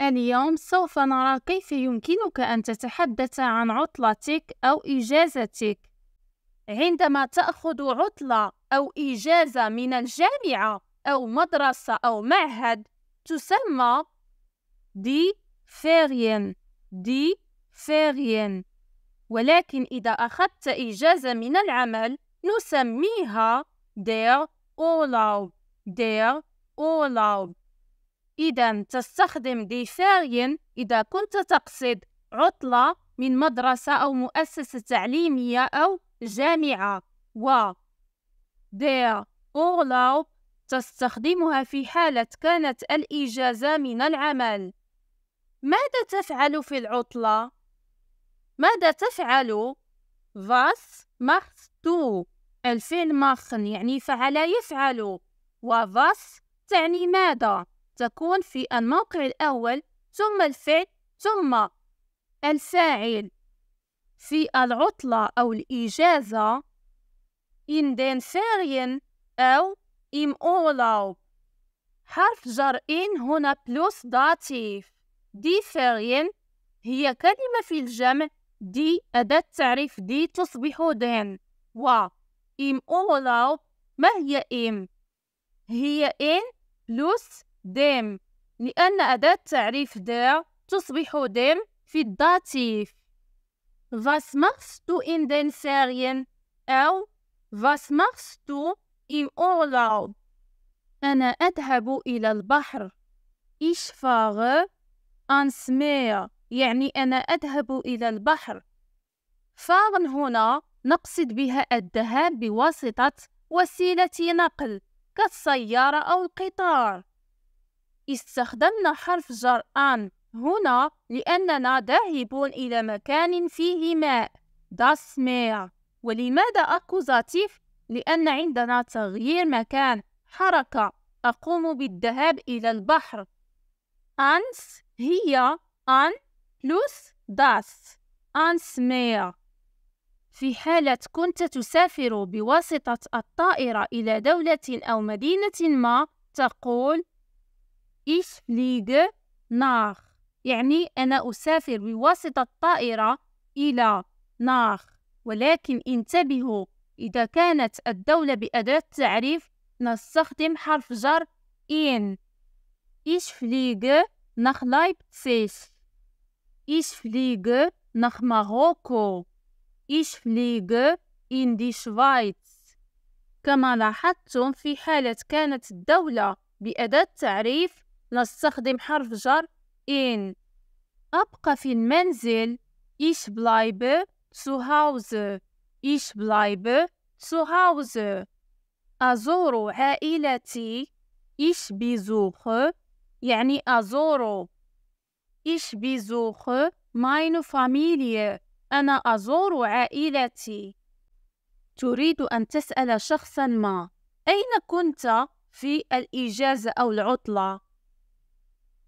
اليوم سوف نرى كيف يمكنك أن تتحدث عن عطلتك أو إجازتك عندما تأخذ عطلة أو إجازة من الجامعة أو مدرسة أو معهد تسمى دي فيرين دي فيرين ولكن إذا أخذت إجازة من العمل نسميها دير أولاوب دير أولاوب إذا تستخدم ديفيرين إذا كنت تقصد عطلة من مدرسة أو مؤسسة تعليمية أو جامعة و der Urlaub تستخدمها في حالة كانت الإجازة من العمل ماذا تفعل في العطلة؟ ماذا تفعل؟ Was machst تو الفعل machen يعني فعل يفعل و was تعني ماذا؟ تكون في الموقع الأول ثم الفعل ثم الفاعل في العطلة أو الإجازة in den Ferien أو im Urlaub حرف جر إن هنا بلوس داتيف دي فيرين هي كلمة في الجمع دي أداة تعريف دي تصبح دين و im Urlaub ما هي إم؟ هي إن بلوس ديم لأن أداة تعريف دا تصبح ديم في الداتيف Was machst du in den Ferien? أو Was machst du im Urlaub? أنا أذهب إلى البحر. Ich fahre ans Meer. يعني أنا أذهب إلى البحر. fahren هنا نقصد بها الذهاب بواسطة وسيلة نقل كالسيارة أو القطار. استخدمنا حرف جر أن هنا لأننا ذاهبون إلى مكان فيه ماء داس مير ولماذا أكوزاتيف؟ لأن عندنا تغيير مكان حركة أقوم بالذهاب إلى البحر أنس هي أن بلوس داس أنس مير في حالة كنت تسافر بواسطة الطائرة إلى دولة أو مدينة ما تقول Ich fliege nach يعني أنا أسافر بواسطة الطائرة إلى nach ولكن انتبهوا إذا كانت الدولة بأداة تعريف نستخدم حرف جر in Ich fliege nach Leipzig Ich fliege nach Marokko Ich fliege in die Schweiz كما لاحظتم في حالة كانت الدولة بأداة تعريف نستخدم حرف جر إن أبقى في المنزل إيش بلايب zu Hause إيش بلايب zu Hause أزور عائلتي إيش besuche يعني أزور إيش besuche ماين فاميليا أنا أزور عائلتي تريد أن تسأل شخصا ما أين كنت في الإجازة أو العطلة؟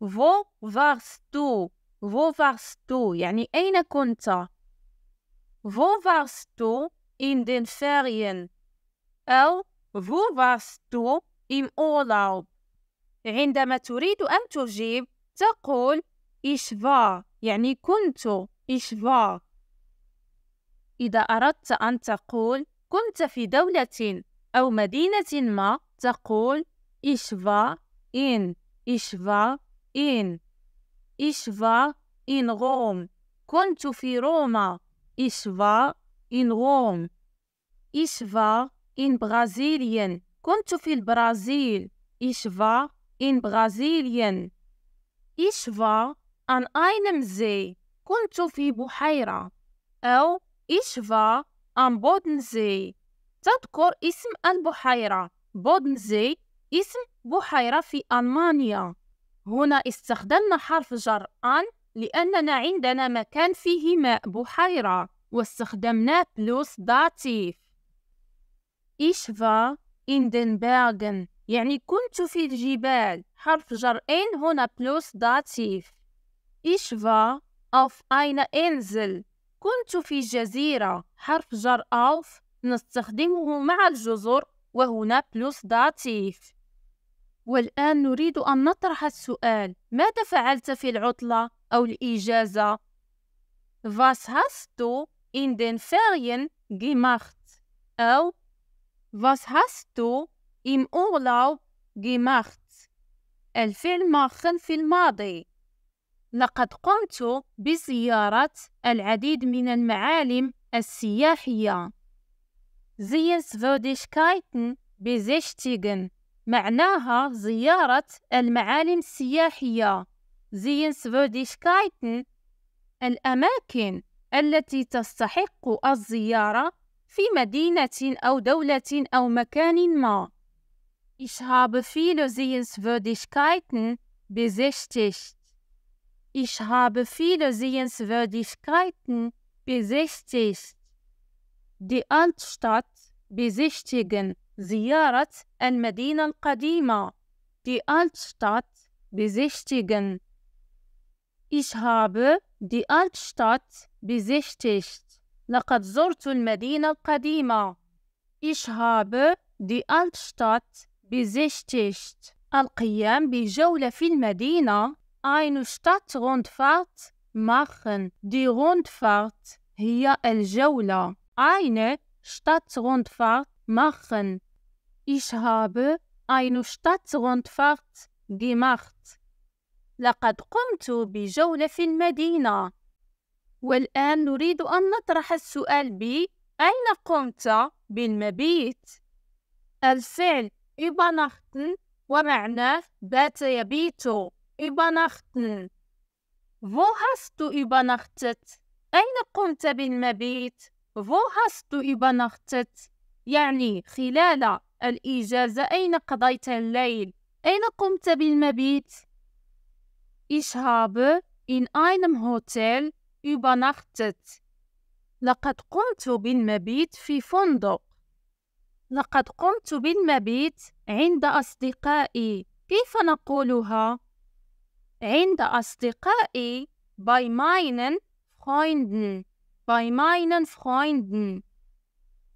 فو فارستو فو فارستو يعني أين كنت؟ فو فارستو إن دين فيريين أو فو فارستو إن أولاوب عندما تريد أن تجيب تقول إيش يعني كنت إيش إذا أردت أن تقول كنت في دولة أو مدينة ما تقول إيش فا إن إيش إن إشفا إن غوم كنت في روما إشفا إن غوم إشفا إن برازيليا كنت في البرازيل إشفا إن برازيليا إشفا أن أينم زي كنت في بحيرة أو إشفا أن بودنزي تذكر اسم البحيرة بودنزي اسم بحيرة في ألمانيا هنا استخدمنا حرف جر أن لأننا عندنا مكان فيه ماء بحيرة واستخدمنا بلوس داتيف إيش فا in den يعني كنت في الجبال حرف جر إن هنا بلوس داتيف إيش فا auf أين إنزل كنت في جزيرة حرف جر أوف نستخدمه مع الجزر وهنا بلوس داتيف والآن نريد أن نطرح السؤال ماذا فعلت في العطلة أو الإجازة؟ Was hast du in den Ferien gemacht? أو Was hast du im Urlaub gemacht? الفعل مخن في الماضي لقد قمت بزيارة العديد من المعالم السياحية. Sehenswürdigkeiten besichtigen معناها زيارة المعالم السياحية زين سفوديشكايتن الأماكن التي تستحق الزيارة في مدينة أو دولة أو مكان ما. Ich habe viele Sehenswürdigkeiten besichtigt. Ich habe viele Sehenswürdigkeiten besichtigt. Die Altstadt besichtigen زيارة المدينة القديمة دي Altstadt besichtigen. Ich habe die Altstadt besichtigt. لقد زرت المدينة القديمة. Ich habe die Altstadt besichtigt. القيام بجولة في المدينة eine Stadtrundfahrt machen. Die Rundfahrt هي الجولة. Eine Stadtrundfahrt machen. Ich habe eine Stadtrundfahrt gemacht. لقد قمت بجولة في المدينة. والآن نريد أن نطرح السؤال ب أين قمت بالمبيت؟ الفعل übernachten ومعناه بات يبيت übernachten. Wo hast du übernachtet؟ أين قمت بالمبيت؟ Wo hast du übernachtet؟ يعني خلال الإجازة أين قضيت الليل أين قمت بالمبيت Ich habe in einem Hotel übernachtet لقد قمت بالمبيت في فندق لقد قمت بالمبيت عند أصدقائي كيف نقولها عند أصدقائي by meinen Freunden by meinen Freunden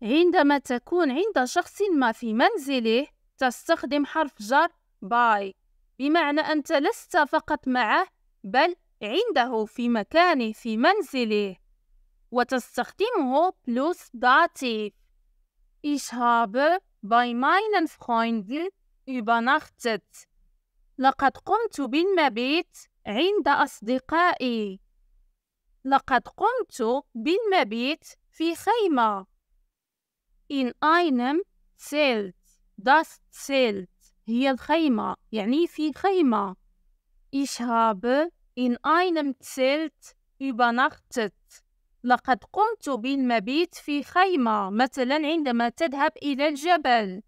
عندما تكون عند شخص ما في منزله تستخدم حرف جر باي بمعنى أنت لست فقط معه بل عنده في مكانه في منزله وتستخدمه بلوس dativ Ich habe bei meinen Freunden übernachtet. لقد قمت بالمبيت عند أصدقائي. لقد قمت بالمبيت في خيمة. in einem Zelt. Das Zelt هي الخيمة يعني في خيمة. Ich habe in einem Zelt übernachtet. لقد قمت بالمبيت في خيمة مثلا عندما تذهب إلى الجبل.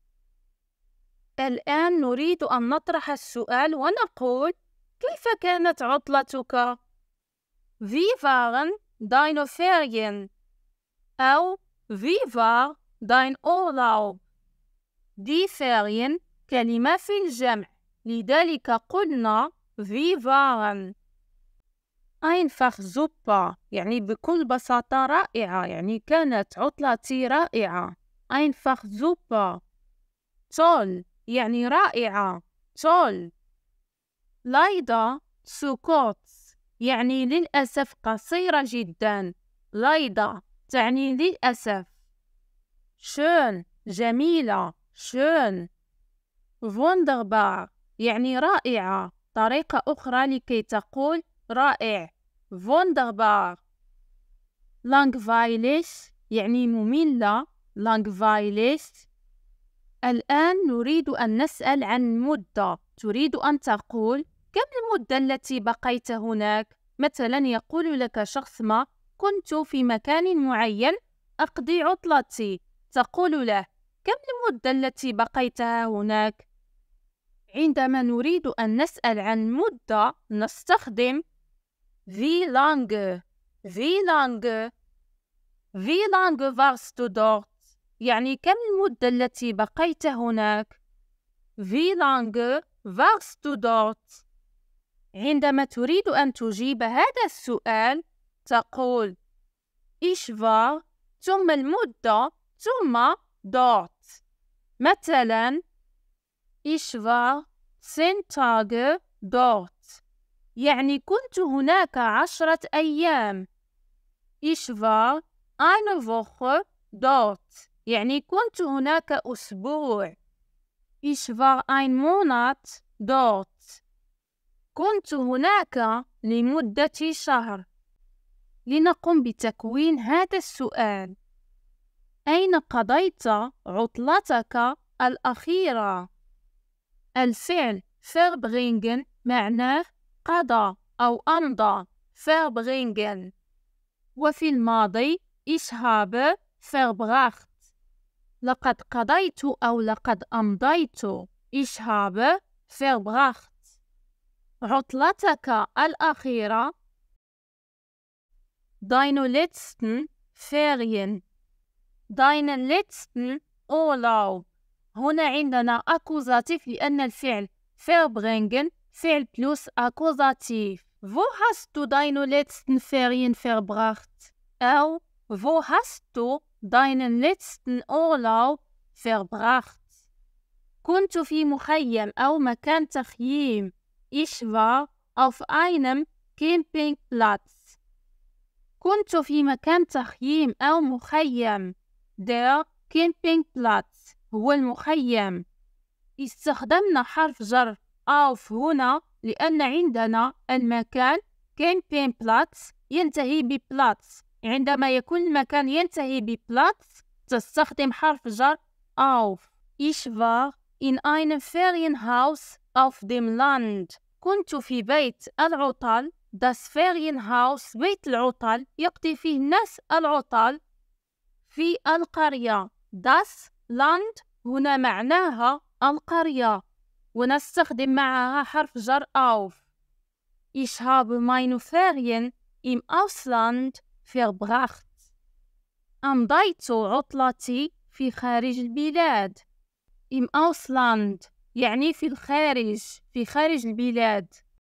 الآن نريد أن نطرح السؤال ونقول كيف كانت عطلتك؟ Wie waren deine Ferien? أو Wie war dein Urlaub دي فارين كلمة في الجمع لذلك قلنا في فارن einfach زوبا يعني بكل بساطة رائعة يعني كانت عطلتي رائعة einfach زوبا toll يعني رائعة toll لايدا سكوت يعني للأسف قصيرة جدا لايدا تعني للأسف schön جميلة schön wunderbar يعني رائعة طريقة أخرى لكي تقول رائع wunderbar langweilig يعني مملة langweilig الآن نريد أن نسأل عن مدة تريد أن تقول كم المدة التي بقيت هناك؟ مثلا يقول لك شخص ما كنت في مكان معين أقضي عطلتي تقول له كم المدة التي بقيتها هناك؟ عندما نريد أن نسأل عن مدة نستخدم wie lange wie lange wie lange warst dort يعني كم المدة التي بقيت هناك wie lange warst dort عندما تريد أن تجيب هذا السؤال تقول ich war ثم المدة ثم dort مثلا ich war zehn Tage dort يعني كنت هناك عشرة أيام ich war eine Woche dort يعني كنت هناك أسبوع ich war ein Monat dort كنت هناك لمدة شهر لنقم بتكوين هذا السؤال أين قضيت عطلتك الأخيرة؟ الفعل verbringen معناه قضى أو أمضى verbringen وفي الماضي إيش habe verbracht لقد قضيت أو لقد أمضيت إيش habe verbracht عطلتك الأخيرة deine letzten فيرين deinen letzten Urlaub. هنا عندنا akkusativ لأن الفعل verbringen فعل plus akkusativ. Wo hast du deine letzten Ferien verbracht? أو wo hast du deinen letzten Urlaub verbracht? كنت في مخيم أو مكان تخييم. Ich war auf einem Campingplatz. كنت في مكان تخييم أو مخيم. der Campingplatz هو المخيم استخدمنا حرف جر اوف هنا لأن عندنا المكان Campingplatz ينتهي ببلاتس عندما يكون المكان ينتهي ببلاتس تستخدم حرف جر auf Ich war in einem Ferienhaus auf dem Land كنت في بيت العطل das Ferienhaus بيت العطل يقضي فيه الناس العطل في القرية das Land هنا معناها القرية ونستخدم معها حرف جر auf Ich habe meine Ferien im Ausland verbracht أمضيت عطلتي في خارج البلاد im Ausland يعني في الخارج في خارج البلاد